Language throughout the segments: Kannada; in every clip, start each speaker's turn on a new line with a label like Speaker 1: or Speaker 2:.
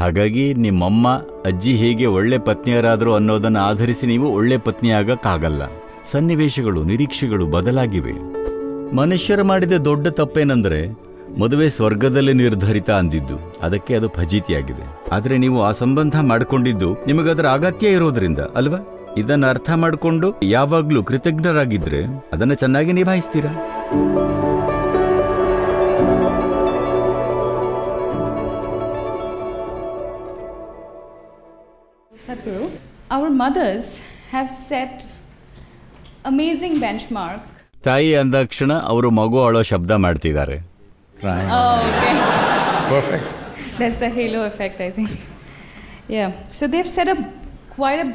Speaker 1: ಹಾಗಾಗಿ ನಿಮ್ಮಮ್ಮ ಅಜ್ಜಿ ಹೇಗೆ ಒಳ್ಳೆ ಪತ್ನಿಯರಾದರು ಅನ್ನೋದನ್ನು ಆಧರಿಸಿ ನೀವು ಒಳ್ಳೆ ಪತ್ನಿಯಾಗಕ್ಕಾಗಲ್ಲ ಸನ್ನಿವೇಶಗಳು ನಿರೀಕ್ಷೆಗಳು ಬದಲಾಗಿವೆ ಮನುಷ್ಯರು ಮಾಡಿದ ದೊಡ್ಡ ತಪ್ಪೇನೆಂದರೆ ಮದುವೆ ಸ್ವರ್ಗದಲ್ಲಿ ನಿರ್ಧರಿತ ಅಂದಿದ್ದು ಅದಕ್ಕೆ ಅದು ಫಜೀತಿಯಾಗಿದೆ ಆದರೆ ನೀವು ಆ ಸಂಬಂಧ ಮಾಡಿಕೊಂಡಿದ್ದು ನಿಮಗದರ ಅಗತ್ಯ ಇರೋದ್ರಿಂದ ಅಲ್ವಾ ಇದನ್ನು ಅರ್ಥ ಮಾಡಿಕೊಂಡು ಯಾವಾಗಲೂ ಕೃತಜ್ಞರಾಗಿದ್ದರೆ ಅದನ್ನು ಚೆನ್ನಾಗಿ ನಿಭಾಯಿಸ್ತೀರಾ
Speaker 2: mothers have set amazing benchmark.
Speaker 1: ತಾಯಿ ಅಂದಾಕ್ಷಣ ಅವರು ಮಗು Oh, ಶಬ್ದ ಮಾಡ್ತಿದ್ದಾರೆ
Speaker 2: oh, That's the halo effect, I think. Yeah. So they've set a quite a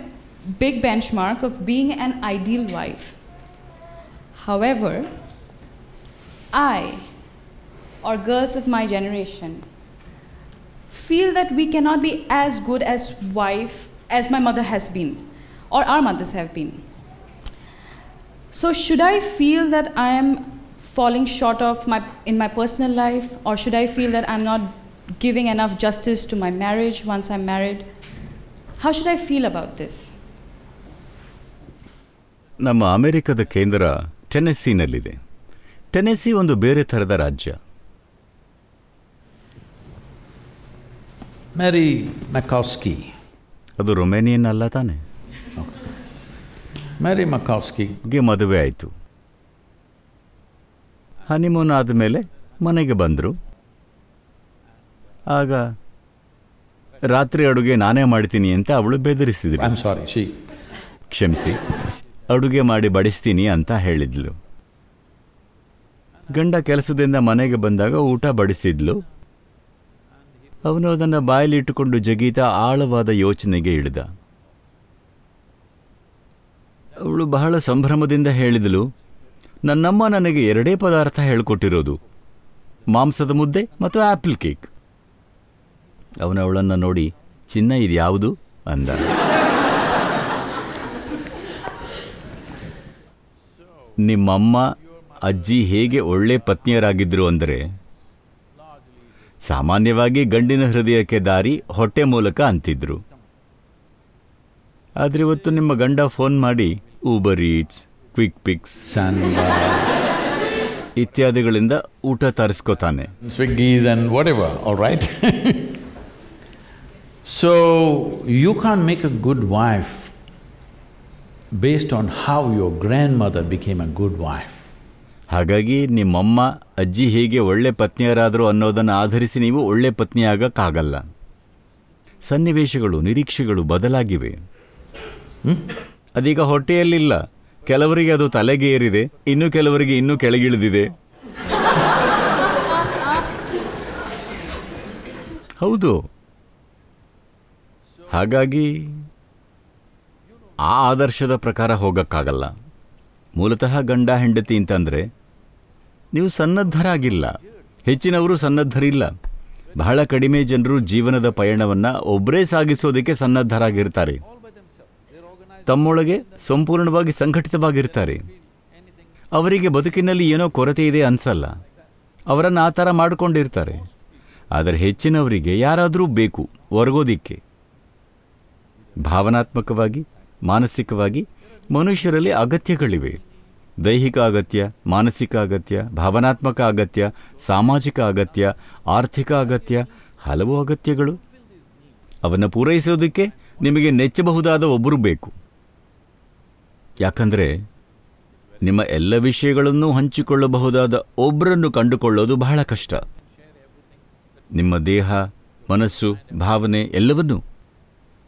Speaker 2: big benchmark of being an ideal wife. However, I or girls of my generation feel that we cannot be as good as wife as my mother has been, or our mothers have been. So, should I feel that I am falling short of my, in my personal life, or should I feel that I'm not giving enough justice to my marriage once I'm married? How should I feel about this?
Speaker 1: ನಮ್ಮ ಅಮೆರಿಕದ ಕೇಂದ್ರ ಟೆನೆಸ್ಸಿನಲ್ಲಿದೆ ಟೆನೆಸ್ಸಿ ಒಂದು ಬೇರೆ ಥರದ ರಾಜ್ಯ Mary Makowski ಅದು ರೊಮೇನಿಯನ್ ಅಲ್ಲ ತಾನೆ ಮ್ಯಾರಿ ಮಕ್ಕಾಸ್ಕಿಗೆ ಮದುವೆ ಆಯಿತು ಹನಿಮೂನ್ ಆದಮೇಲೆ ಮನೆಗೆ ಬಂದರು ಆಗ ರಾತ್ರಿ ಅಡುಗೆ ನಾನೇ ಮಾಡ್ತೀನಿ ಅಂತ ಅವಳು ಬೆದರಿಸಿದ್ರು ಸಾರಿ ಕ್ಷಮಿಸಿ ಅಡುಗೆ ಮಾಡಿ ಬಡಿಸ್ತೀನಿ ಅಂತ ಹೇಳಿದ್ಲು ಗಂಡ ಕೆಲಸದಿಂದ ಮನೆಗೆ ಬಂದಾಗ ಊಟ ಬಡಿಸಿದ್ಲು ಅವನು ಅದನ್ನು ಬಾಯಲ್ಲಿಟ್ಟುಕೊಂಡು ಜಗೀತಾ ಆಳವಾದ ಯೋಚನೆಗೆ ಇಳಿದ ಅವಳು ಬಹಳ ಸಂಭ್ರಮದಿಂದ ಹೇಳಿದಳು ನನ್ನಮ್ಮ ನನಗೆ ಎರಡೇ ಪದಾರ್ಥ ಹೇಳಿಕೊಟ್ಟಿರೋದು ಮಾಂಸದ ಮುದ್ದೆ ಮತ್ತು ಆ್ಯಪಲ್ ಕೇಕ್ ಅವನು ಅವಳನ್ನು ನೋಡಿ ಚಿನ್ನ ಇದ್ಯಾವುದು ಅಂದ ನಿಮ್ಮಮ್ಮ ಅಜ್ಜಿ ಹೇಗೆ ಒಳ್ಳೆ ಪತ್ನಿಯರಾಗಿದ್ದರು ಅಂದರೆ ಸಾಮಾನ್ಯವಾಗಿ ಗಂಡಿನ ಹೃದಯಕ್ಕೆ ದಾರಿ ಹೊಟ್ಟೆ ಮೂಲಕ ಅಂತಿದ್ರು ಆದ್ರೆ ಇವತ್ತು ನಿಮ್ಮ ಗಂಡ ಫೋನ್ ಮಾಡಿ ಊಬರ್ ಈಟ್ಸ್ ಕ್ವಿಕ್ ಪಿಕ್ಸ್ ಇತ್ಯಾದಿಗಳಿಂದ ಊಟ ತರಿಸ್ಕೋತಾನೆ Swiggy's right so you can make a good wife based on how your grandmother became a good wife ಹಾಗಾಗಿ ನಿಮ್ಮಮ್ಮ ಅಜ್ಜಿ ಹೇಗೆ ಒಳ್ಳೆ ಪತ್ನಿಯರಾದರು ಅನ್ನೋದನ್ನು ಆಧರಿಸಿ ನೀವು ಒಳ್ಳೆ ಪತ್ನಿಯಾಗಕ್ಕಾಗಲ್ಲ ಸನ್ನಿವೇಶಗಳು ನಿರೀಕ್ಷೆಗಳು ಬದಲಾಗಿವೆ ಅದೀಗ ಹೊಟ್ಟೆಯಲ್ಲಿಲ್ಲ ಕೆಲವರಿಗೆ ಅದು ತಲೆಗೆ ಏರಿದೆ ಇನ್ನು ಕೆಲವರಿಗೆ ಇನ್ನೂ ಕೆಳಗಿಳಿದಿದೆ ಹೌದು ಹಾಗಾಗಿ ಆ ಆದರ್ಶದ ಪ್ರಕಾರ ಹೋಗಕ್ಕಾಗಲ್ಲ ಮೂಲತಃ ಗಂಡ ಹೆಂಡತಿ ಅಂತಂದರೆ ನೀವು ಸನ್ನದ್ಧರಾಗಿಲ್ಲ ಹೆಚ್ಚಿನವರು ಸನ್ನದ್ಧರಿಲ್ಲ ಬಹಳ ಕಡಿಮೆ ಜನರು ಜೀವನದ ಪಯಣವನ್ನು ಒಬ್ಬರೇ ಸಾಗಿಸೋದಕ್ಕೆ ಸನ್ನದ್ಧರಾಗಿರ್ತಾರೆ ತಮ್ಮೊಳಗೆ ಸಂಪೂರ್ಣವಾಗಿ ಸಂಘಟಿತವಾಗಿರ್ತಾರೆ ಅವರಿಗೆ ಬದುಕಿನಲ್ಲಿ ಏನೋ ಕೊರತೆ ಇದೆ ಅನ್ಸಲ್ಲ ಅವರನ್ನು ಆ ಥರ ಮಾಡಿಕೊಂಡಿರ್ತಾರೆ ಆದರೆ ಹೆಚ್ಚಿನವರಿಗೆ ಯಾರಾದರೂ ಬೇಕು ಒರಗೋದಿಕ್ಕೆ ಭಾವನಾತ್ಮಕವಾಗಿ ಮಾನಸಿಕವಾಗಿ ಮನುಷ್ಯರಲ್ಲಿ ಅಗತ್ಯಗಳಿವೆ ದೈಹಿಕ ಅಗತ್ಯ ಮಾನಸಿಕ ಅಗತ್ಯ ಭಾವನಾತ್ಮಕ ಅಗತ್ಯ ಸಾಮಾಜಿಕ ಅಗತ್ಯ ಆರ್ಥಿಕ ಅಗತ್ಯ ಹಲವು ಅಗತ್ಯಗಳು ಅವನ್ನು ಪೂರೈಸೋದಕ್ಕೆ ನಿಮಗೆ ನೆಚ್ಚಬಹುದಾದ ಒಬ್ಬರು ಬೇಕು ಯಾಕಂದರೆ ನಿಮ್ಮ ಎಲ್ಲ ವಿಷಯಗಳನ್ನು ಹಂಚಿಕೊಳ್ಳಬಹುದಾದ ಒಬ್ಬರನ್ನು ಕಂಡುಕೊಳ್ಳೋದು ಬಹಳ ಕಷ್ಟ ನಿಮ್ಮ ದೇಹ ಮನಸ್ಸು ಭಾವನೆ ಎಲ್ಲವನ್ನೂ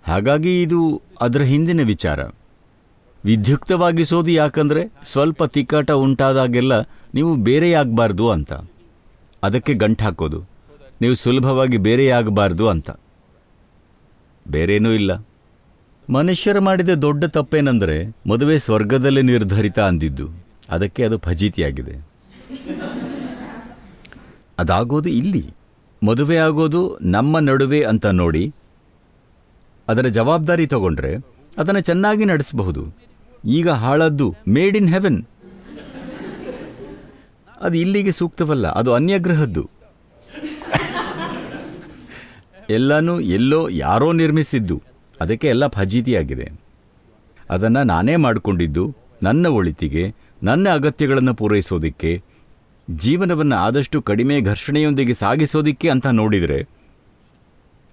Speaker 1: ಹಾಗಾಗಿ ಇದು ಅದರ ಹಿಂದಿನ ವಿಚಾರ ವಿಧ್ಯುಕ್ತವಾಗಿಸೋದು ಯಾಕಂದರೆ ಸ್ವಲ್ಪ ತಿಕ್ಕಾಟ ಉಂಟಾದಾಗೆಲ್ಲ ನೀವು ಬೇರೆಯಾಗಬಾರ್ದು ಅಂತ ಅದಕ್ಕೆ ಗಂಟು ಹಾಕೋದು ನೀವು ಸುಲಭವಾಗಿ ಬೇರೆಯಾಗಬಾರ್ದು ಅಂತ ಬೇರೇನೂ ಇಲ್ಲ ಮನುಷ್ಯರು ಮಾಡಿದ ದೊಡ್ಡ ತಪ್ಪೇನೆಂದರೆ ಮದುವೆ ಸ್ವರ್ಗದಲ್ಲಿ ನಿರ್ಧರಿತ ಅಂದಿದ್ದು ಅದಕ್ಕೆ ಅದು ಫಜೀತಿಯಾಗಿದೆ ಅದಾಗೋದು ಇಲ್ಲಿ ಮದುವೆ ಆಗೋದು ನಮ್ಮ ನಡುವೆ ಅಂತ ನೋಡಿ ಅದರ ಜವಾಬ್ದಾರಿ ತಗೊಂಡ್ರೆ ಅದನ್ನು ಚೆನ್ನಾಗಿ ನಡೆಸಬಹುದು ಈಗ ಹಾಳದ್ದು ಮೇಡ್ ಇನ್ ಹೆವೆನ್ ಅದು ಇಲ್ಲಿಗೆ ಸೂಕ್ತವಲ್ಲ ಅದು ಅನ್ಯಗ್ರಹದ್ದು ಎಲ್ಲನೂ ಎಲ್ಲೋ ಯಾರೋ ನಿರ್ಮಿಸಿದ್ದು ಅದಕ್ಕೆ ಎಲ್ಲ ಫಜೀತಿಯಾಗಿದೆ ಅದನ್ನು ನಾನೇ ಮಾಡಿಕೊಂಡಿದ್ದು ನನ್ನ ಒಳಿತಿಗೆ ನನ್ನ ಅಗತ್ಯಗಳನ್ನು ಪೂರೈಸೋದಿಕ್ಕೆ ಜೀವನವನ್ನು ಆದಷ್ಟು ಕಡಿಮೆ ಘರ್ಷಣೆಯೊಂದಿಗೆ ಸಾಗಿಸೋದಿಕ್ಕೆ ಅಂತ ನೋಡಿದರೆ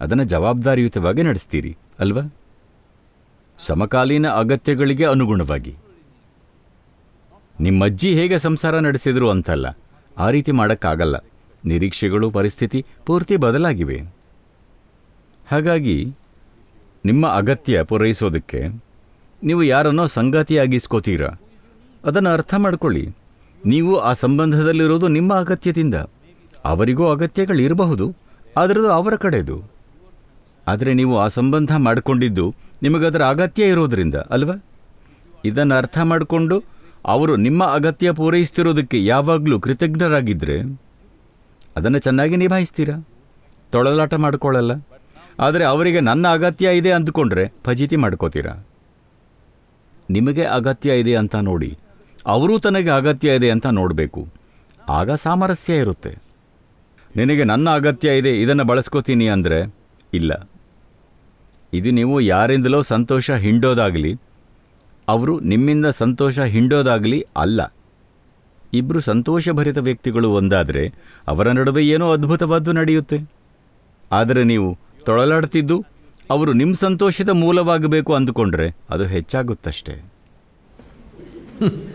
Speaker 1: ಅದನ್ನು ಜವಾಬ್ದಾರಿಯುತವಾಗಿ ನಡೆಸ್ತೀರಿ ಅಲ್ವಾ ಸಮಕಾಲೀನ ಅಗತ್ಯಗಳಿಗೆ ಅನುಗುಣವಾಗಿ ನಿಮ್ಮಜ್ಜಿ ಹೇಗೆ ಸಂಸಾರ ನಡೆಸಿದ್ರು ಅಂತಲ್ಲ ಆ ರೀತಿ ಮಾಡೋಕ್ಕಾಗಲ್ಲ ನಿರೀಕ್ಷೆಗಳು ಪರಿಸ್ಥಿತಿ ಪೂರ್ತಿ ಬದಲಾಗಿವೆ ಹಾಗಾಗಿ ನಿಮ್ಮ ಅಗತ್ಯ ಪೂರೈಸೋದಕ್ಕೆ ನೀವು ಯಾರನ್ನೋ ಸಂಗಾತಿಯಾಗಿಸ್ಕೋತೀರಾ ಅದನ್ನು ಅರ್ಥ ಮಾಡ್ಕೊಳ್ಳಿ ನೀವು ಆ ಸಂಬಂಧದಲ್ಲಿರೋದು ನಿಮ್ಮ ಅಗತ್ಯದಿಂದ ಅವರಿಗೂ ಅಗತ್ಯಗಳಿರಬಹುದು ಅದರದು ಅವರ ಕಡೆದು ಆದರೆ ನೀವು ಆ ಸಂಬಂಧ ಮಾಡಿಕೊಂಡಿದ್ದು ನಿಮಗದರ ಅಗತ್ಯ ಇರೋದರಿಂದ ಅಲ್ವಾ ಇದನ್ನು ಅರ್ಥ ಮಾಡಿಕೊಂಡು ಅವರು ನಿಮ್ಮ ಅಗತ್ಯ ಪೂರೈಸ್ತಿರೋದಕ್ಕೆ ಯಾವಾಗಲೂ ಕೃತಜ್ಞರಾಗಿದ್ದರೆ ಅದನ್ನು ಚೆನ್ನಾಗಿ ನಿಭಾಯಿಸ್ತೀರಾ ತೊಳಲಾಟ ಮಾಡ್ಕೊಳ್ಳಲ್ಲ ಆದರೆ ಅವರಿಗೆ ನನ್ನ ಅಗತ್ಯ ಇದೆ ಅಂದ್ಕೊಂಡ್ರೆ ಫಜೀತಿ ಮಾಡ್ಕೋತೀರಾ ನಿಮಗೆ ಅಗತ್ಯ ಇದೆ ಅಂತ ನೋಡಿ ಅವರೂ ತನಗೆ ಅಗತ್ಯ ಇದೆ ಅಂತ ನೋಡಬೇಕು ಆಗ ಸಾಮರಸ್ಯ ಇರುತ್ತೆ ನಿನಗೆ ನನ್ನ ಅಗತ್ಯ ಇದೆ ಇದನ್ನು ಬಳಸ್ಕೋತೀನಿ ಅಂದರೆ ಇಲ್ಲ ಇದು ನೀವು ಯಾರಿಂದಲೋ ಸಂತೋಷ ಹಿಂಡೋದಾಗಲಿ ಅವರು ನಿಮ್ಮಿಂದ ಸಂತೋಷ ಹಿಂಡೋದಾಗಲಿ ಅಲ್ಲ ಇಬ್ಬರು ಸಂತೋಷಭರಿತ ವ್ಯಕ್ತಿಗಳು ಒಂದಾದರೆ ಅವರ ನಡುವೆ ಏನೋ ಅದ್ಭುತವಾದ್ದು ನಡೆಯುತ್ತೆ ಆದರೆ ನೀವು ತೊಳಲಾಡ್ತಿದ್ದು ಅವರು ನಿಮ್ಮ ಸಂತೋಷದ ಮೂಲವಾಗಬೇಕು ಅಂದುಕೊಂಡ್ರೆ ಅದು ಹೆಚ್ಚಾಗುತ್ತಷ್ಟೇ